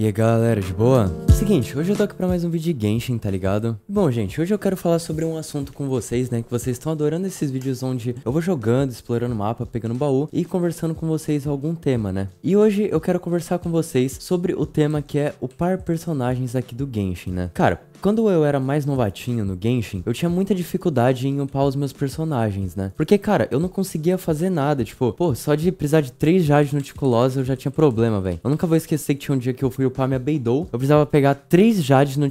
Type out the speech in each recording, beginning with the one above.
E aí galera, de boa? Seguinte, hoje eu tô aqui pra mais um vídeo de Genshin, tá ligado? Bom gente, hoje eu quero falar sobre um assunto com vocês, né, que vocês estão adorando esses vídeos onde eu vou jogando, explorando o mapa, pegando baú e conversando com vocês algum tema, né? E hoje eu quero conversar com vocês sobre o tema que é o par personagens aqui do Genshin, né? Cara, quando eu era mais novatinho no Genshin, eu tinha muita dificuldade em upar os meus personagens, né? Porque, cara, eu não conseguia fazer nada, tipo, pô, só de precisar de três jades no Ticulosa eu já tinha problema, velho. Eu nunca vou esquecer que tinha um dia que eu fui upar minha Beidou, eu precisava pegar três Jades no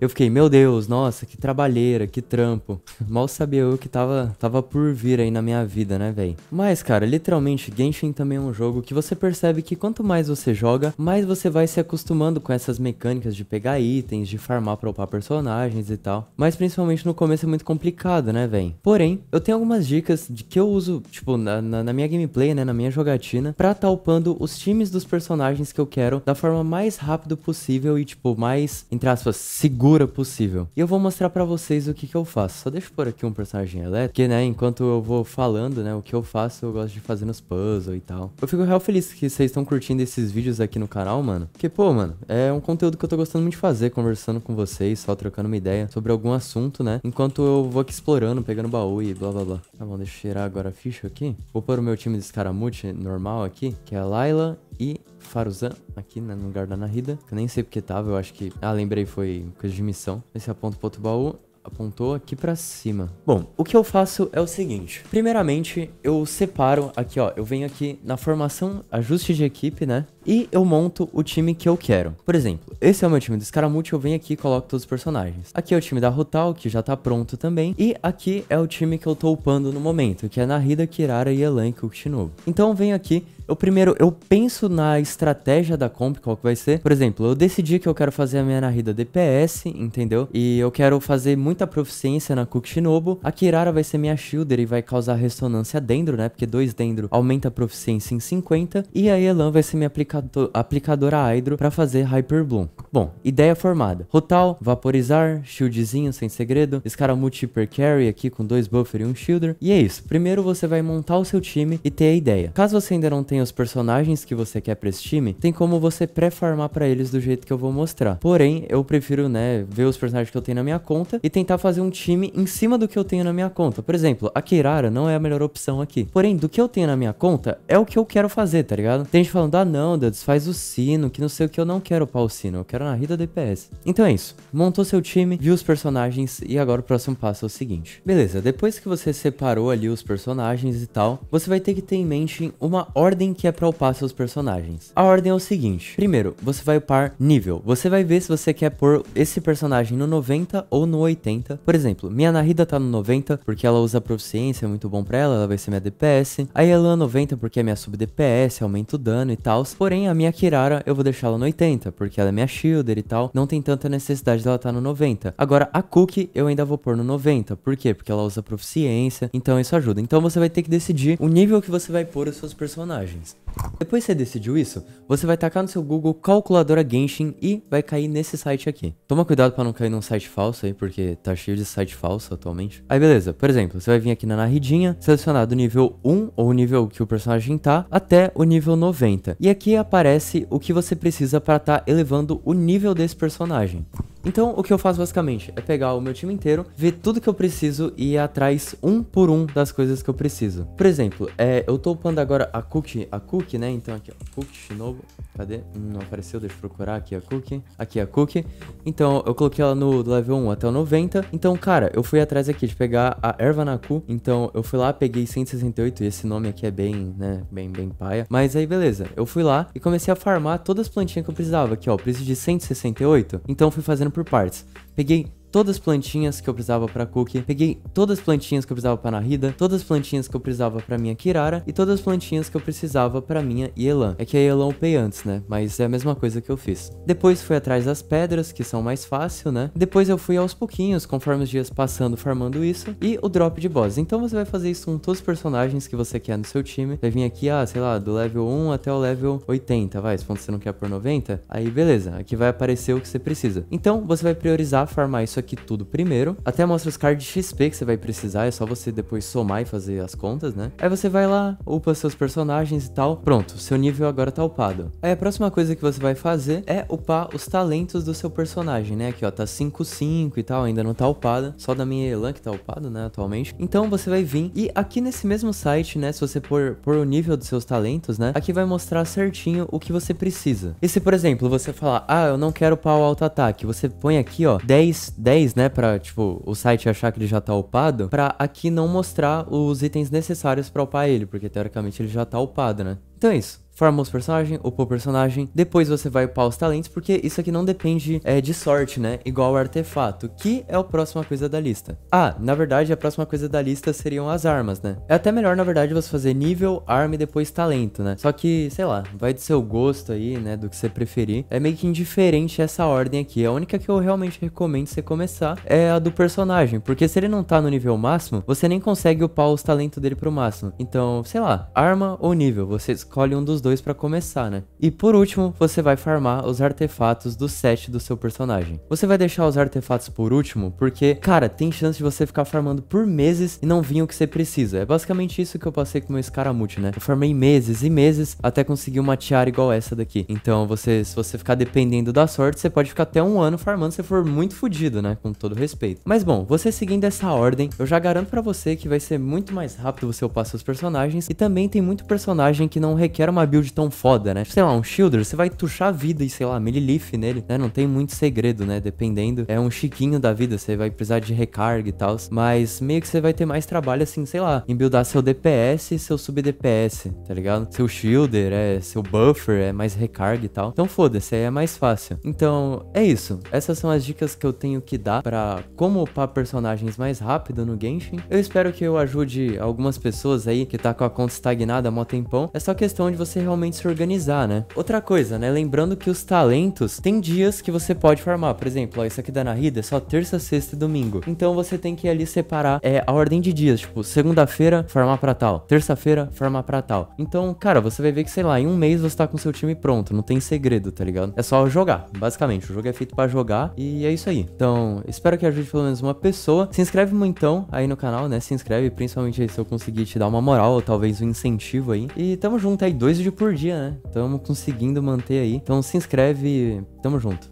Eu fiquei, meu Deus, nossa, que trabalheira, que trampo. Mal sabia eu que tava, tava por vir aí na minha vida, né, véi? Mas, cara, literalmente, Genshin também é um jogo que você percebe que quanto mais você joga, mais você vai se acostumando com essas mecânicas de pegar itens, de farmar pra upar personagens e tal. Mas principalmente no começo é muito complicado, né, véi? Porém, eu tenho algumas dicas de que eu uso, tipo, na, na, na minha gameplay, né, na minha jogatina, pra tá upando os times dos personagens que eu quero da forma mais mais rápido possível e, tipo, mais, entre aspas, segura possível. E eu vou mostrar pra vocês o que que eu faço. Só deixa eu pôr aqui um personagem elétrico, né, enquanto eu vou falando, né, o que eu faço, eu gosto de fazer nos puzzles e tal. Eu fico real feliz que vocês estão curtindo esses vídeos aqui no canal, mano. Porque, pô, mano, é um conteúdo que eu tô gostando muito de fazer, conversando com vocês, só trocando uma ideia sobre algum assunto, né, enquanto eu vou aqui explorando, pegando baú e blá, blá, blá. Tá bom, deixa eu tirar agora a ficha aqui. Vou pôr o meu time de escaramute normal aqui, que é a Laila e Faruzan aqui né, no lugar da Narida. Que eu nem sei porque tava, eu acho que. Ah, lembrei, foi coisa de missão. Esse aponto pro outro baú apontou aqui para cima. Bom, o que eu faço é o seguinte. Primeiramente, eu separo aqui, ó. Eu venho aqui na formação, ajuste de equipe, né? e eu monto o time que eu quero. Por exemplo, esse é o meu time do Scaramouche, eu venho aqui e coloco todos os personagens. Aqui é o time da Rutal, que já tá pronto também, e aqui é o time que eu tô upando no momento, que é Narida, Kirara, Yelan e Kukushinobu. Então eu venho aqui, eu primeiro, eu penso na estratégia da comp, qual que vai ser. Por exemplo, eu decidi que eu quero fazer a minha Narida DPS, entendeu? E eu quero fazer muita proficiência na Kukushinobu. A Kirara vai ser minha shielder e vai causar ressonância dendro, né? Porque dois dendro aumenta a proficiência em 50. E a Yelan vai ser minha aplicação aplicadora Hydro para fazer hyper bloom Bom, ideia formada. Rotal, vaporizar, shieldzinho sem segredo, escaramute hyper carry aqui com dois buffer e um shielder. E é isso. Primeiro você vai montar o seu time e ter a ideia. Caso você ainda não tenha os personagens que você quer para esse time, tem como você pré-farmar para eles do jeito que eu vou mostrar. Porém, eu prefiro, né, ver os personagens que eu tenho na minha conta e tentar fazer um time em cima do que eu tenho na minha conta. Por exemplo, a Kirara não é a melhor opção aqui. Porém, do que eu tenho na minha conta é o que eu quero fazer, tá ligado? Tem gente falando, ah não, ajuda, desfaz o sino, que não sei o que, eu não quero upar o sino, eu quero na narida DPS. Então é isso, montou seu time, viu os personagens e agora o próximo passo é o seguinte. Beleza, depois que você separou ali os personagens e tal, você vai ter que ter em mente uma ordem que é pra upar seus personagens. A ordem é o seguinte, primeiro, você vai upar nível, você vai ver se você quer pôr esse personagem no 90 ou no 80. Por exemplo, minha Narida tá no 90 porque ela usa proficiência, é muito bom pra ela, ela vai ser minha DPS. ela é 90 porque é minha sub-DPS, aumenta o dano e tal. Porém, a minha Kirara eu vou deixar ela no 80, porque ela é minha shielder e tal, não tem tanta necessidade dela estar tá no 90. Agora, a Cookie eu ainda vou pôr no 90, por quê? Porque ela usa proficiência, então isso ajuda. Então você vai ter que decidir o nível que você vai pôr os seus personagens. Depois que você decidiu isso, você vai tacar no seu Google Calculadora Genshin e vai cair nesse site aqui. Toma cuidado para não cair num site falso aí, porque tá cheio de site falso atualmente. Aí beleza, por exemplo, você vai vir aqui na narridinha, selecionar do nível 1, ou o nível que o personagem tá, até o nível 90. E aqui aparece o que você precisa para estar tá elevando o nível desse personagem. Então o que eu faço basicamente é pegar o meu time inteiro, ver tudo que eu preciso e ir atrás um por um das coisas que eu preciso. Por exemplo, é, eu tô upando agora a cookie, a cookie, né? Então aqui, ó, cookie Shinobu, cadê? Hum, não apareceu, deixa eu procurar aqui a cookie. Aqui a cookie. Então eu coloquei ela no level 1 até o 90. Então, cara, eu fui atrás aqui de pegar a erva Naku. Então eu fui lá, peguei 168 e esse nome aqui é bem, né, bem, bem paia. Mas aí beleza, eu fui lá e comecei a farmar todas as plantinhas que eu precisava. Aqui, ó, preciso de 168. Então fui fazendo por partes. Peguei todas as plantinhas que eu precisava para Cookie, peguei todas as plantinhas que eu precisava para Narida, todas as plantinhas que eu precisava para minha Kirara e todas as plantinhas que eu precisava para minha Yelan. É que a Yelan eu pei antes, né? Mas é a mesma coisa que eu fiz. Depois fui atrás das pedras, que são mais fácil, né? Depois eu fui aos pouquinhos, conforme os dias passando, farmando isso, e o drop de boss. Então você vai fazer isso com todos os personagens que você quer no seu time. Vai vir aqui, ah, sei lá, do level 1 até o level 80, vai, se você não quer por 90, aí beleza, aqui vai aparecer o que você precisa. Então você vai priorizar farmar isso isso aqui tudo primeiro. Até mostra os cards XP que você vai precisar, é só você depois somar e fazer as contas, né? Aí você vai lá, upa seus personagens e tal. Pronto, seu nível agora tá upado. Aí a próxima coisa que você vai fazer é upar os talentos do seu personagem, né? Aqui ó, tá 5-5 e tal, ainda não tá upada. Só da minha Elan que tá upado né, atualmente. Então você vai vir e aqui nesse mesmo site, né, se você pôr, por o nível dos seus talentos, né, aqui vai mostrar certinho o que você precisa. E se, por exemplo, você falar, ah, eu não quero upar o alto ataque, você põe aqui, ó, 10 10, né, pra, tipo, o site achar que ele já tá upado, pra aqui não mostrar os itens necessários pra upar ele, porque teoricamente ele já tá upado, né? Então é isso forma os personagens, upa o personagem, depois você vai upar os talentos, porque isso aqui não depende é, de sorte, né? Igual o artefato, que é a próxima coisa da lista. Ah, na verdade, a próxima coisa da lista seriam as armas, né? É até melhor, na verdade, você fazer nível, arma e depois talento, né? Só que, sei lá, vai do seu gosto aí, né? Do que você preferir. É meio que indiferente essa ordem aqui. A única que eu realmente recomendo você começar é a do personagem, porque se ele não tá no nível máximo, você nem consegue upar os talentos dele pro máximo. Então, sei lá, arma ou nível, você escolhe um dos dois dois para começar, né? E por último, você vai farmar os artefatos do set do seu personagem. Você vai deixar os artefatos por último, porque, cara, tem chance de você ficar farmando por meses e não vir o que você precisa. É basicamente isso que eu passei com o meu escaramute, né? Eu farmei meses e meses até conseguir uma tiara igual essa daqui. Então, você, se você ficar dependendo da sorte, você pode ficar até um ano farmando se for muito fodido, né? Com todo respeito. Mas bom, você seguindo essa ordem, eu já garanto para você que vai ser muito mais rápido você upar seus personagens e também tem muito personagem que não requer uma build build tão foda, né? Sei lá, um Shielder, você vai tuchar vida e, sei lá, Melilith nele, né? Não tem muito segredo, né? Dependendo. É um chiquinho da vida, você vai precisar de recarga e tal. Mas meio que você vai ter mais trabalho, assim, sei lá, em buildar seu DPS e seu sub-DPS, tá ligado? Seu Shielder, é seu Buffer, é mais recarga e tal. Então foda-se, aí é mais fácil. Então, é isso. Essas são as dicas que eu tenho que dar para como upar personagens mais rápido no Genshin. Eu espero que eu ajude algumas pessoas aí que tá com a conta estagnada há mó tempão. É só questão de você realmente se organizar, né? Outra coisa, né? Lembrando que os talentos tem dias que você pode farmar. Por exemplo, ó, isso aqui da Narida é só terça, sexta e domingo. Então você tem que ali separar é, a ordem de dias. Tipo, segunda-feira, farmar pra tal. Terça-feira, farmar pra tal. Então, cara, você vai ver que, sei lá, em um mês você tá com seu time pronto. Não tem segredo, tá ligado? É só jogar. Basicamente, o jogo é feito para jogar e é isso aí. Então, espero que ajude pelo menos uma pessoa. Se inscreve então aí no canal, né? Se inscreve, principalmente se eu conseguir te dar uma moral ou talvez um incentivo aí. E tamo junto aí, 2 de por dia, né? Estamos conseguindo manter aí. Então se inscreve, tamo junto.